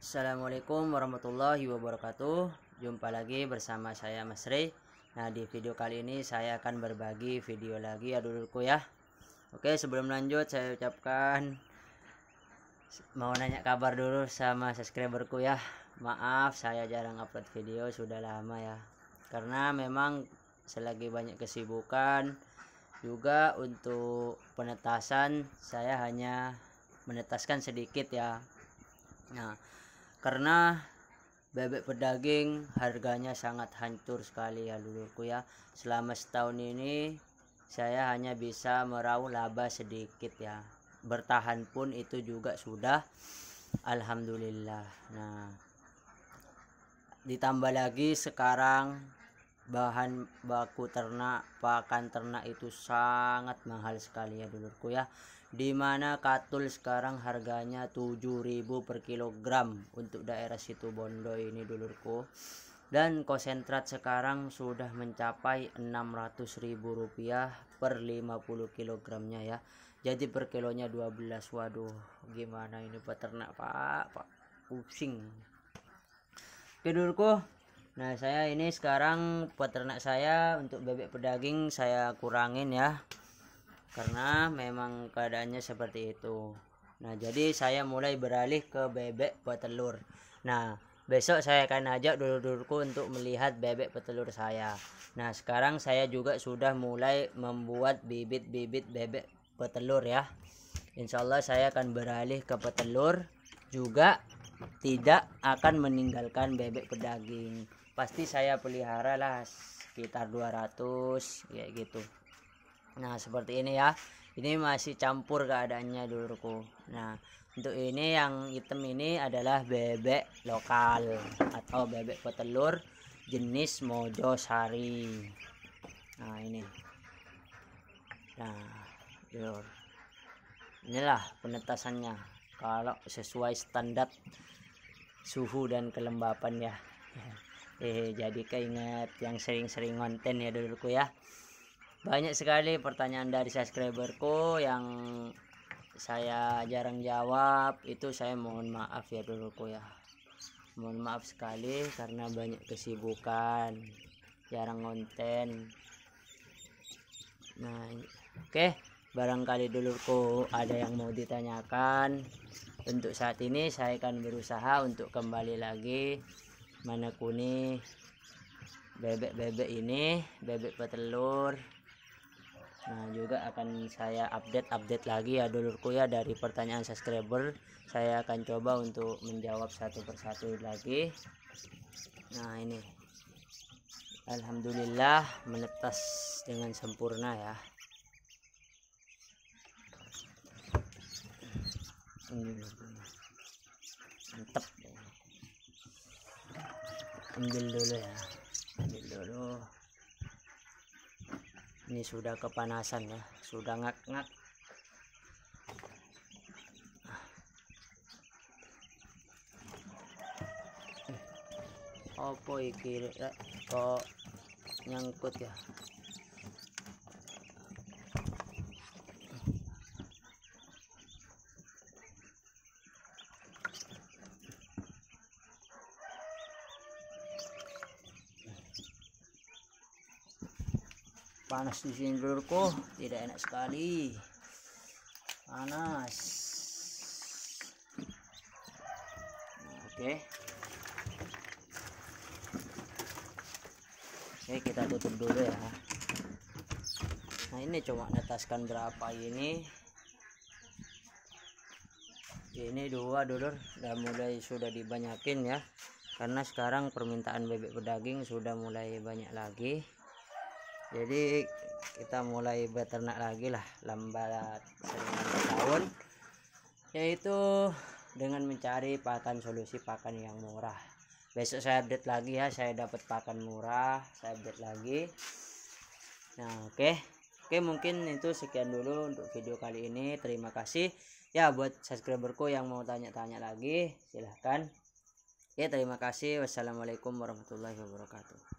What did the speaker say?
Assalamualaikum warahmatullahi wabarakatuh Jumpa lagi bersama saya Mas Rey Nah di video kali ini saya akan berbagi video lagi ya dulurku ya Oke sebelum lanjut saya ucapkan Mau nanya kabar dulu sama subscriberku ya Maaf saya jarang upload video sudah lama ya Karena memang selagi banyak kesibukan Juga untuk penetasan saya hanya menetaskan sedikit ya Nah karena bebek pedaging harganya sangat hancur sekali ya lulurku ya selama setahun ini saya hanya bisa merauh laba sedikit ya bertahan pun itu juga sudah alhamdulillah nah ditambah lagi sekarang bahan baku ternak pakan ternak itu sangat mahal sekali ya dulurku ya dimana katul sekarang harganya 7000 per kilogram untuk daerah situ Bondo ini dulurku dan konsentrat sekarang sudah mencapai ribu rupiah per 50 kilogramnya ya jadi per kilonya 12 waduh gimana ini peternak pak pak pusing dulurku, Nah, saya ini sekarang peternak saya untuk bebek pedaging saya kurangin ya. Karena memang keadaannya seperti itu. Nah, jadi saya mulai beralih ke bebek petelur. Nah, besok saya akan ajak dulur-dulurku untuk melihat bebek petelur saya. Nah, sekarang saya juga sudah mulai membuat bibit-bibit bebek petelur ya. Insya Allah saya akan beralih ke petelur juga tidak akan meninggalkan bebek pedaging pasti saya pelihara lah sekitar 200 ya gitu nah seperti ini ya ini masih campur keadaannya dulurku nah untuk ini yang hitam ini adalah bebek lokal atau bebek petelur jenis Mojo Sari nah ini nah dulur inilah penetasannya kalau sesuai standar suhu dan kelembapan ya eh, jadi keinget yang sering-sering konten ya dulurku ya banyak sekali pertanyaan dari subscriberku yang saya jarang jawab itu saya mohon maaf ya dulurku ya mohon maaf sekali karena banyak kesibukan jarang konten nah oke okay. barangkali dulurku ada yang mau ditanyakan untuk saat ini saya akan berusaha untuk kembali lagi mana kuning bebek-bebek ini bebek petelur nah juga akan saya update-update lagi ya dulurku ya dari pertanyaan subscriber saya akan coba untuk menjawab satu persatu lagi nah ini Alhamdulillah menetas dengan sempurna ya mantep ambil dulu ya ambil dulu ini sudah kepanasan ya sudah ngak-ngak opo iki kok nyangkut ya panas di sini dulurku tidak enak sekali panas nah, oke okay. oke kita tutup dulu ya nah ini cuma netaskan berapa ini ini dua dulur udah mulai sudah dibanyakin ya karena sekarang permintaan bebek pedaging sudah mulai banyak lagi jadi kita mulai beternak lagi lah lambat seringan tahun yaitu dengan mencari pakan solusi pakan yang murah besok saya update lagi ya saya dapat pakan murah saya update lagi nah oke okay. oke okay, mungkin itu sekian dulu untuk video kali ini terima kasih ya buat subscriberku yang mau tanya-tanya lagi silahkan ya terima kasih wassalamualaikum warahmatullahi wabarakatuh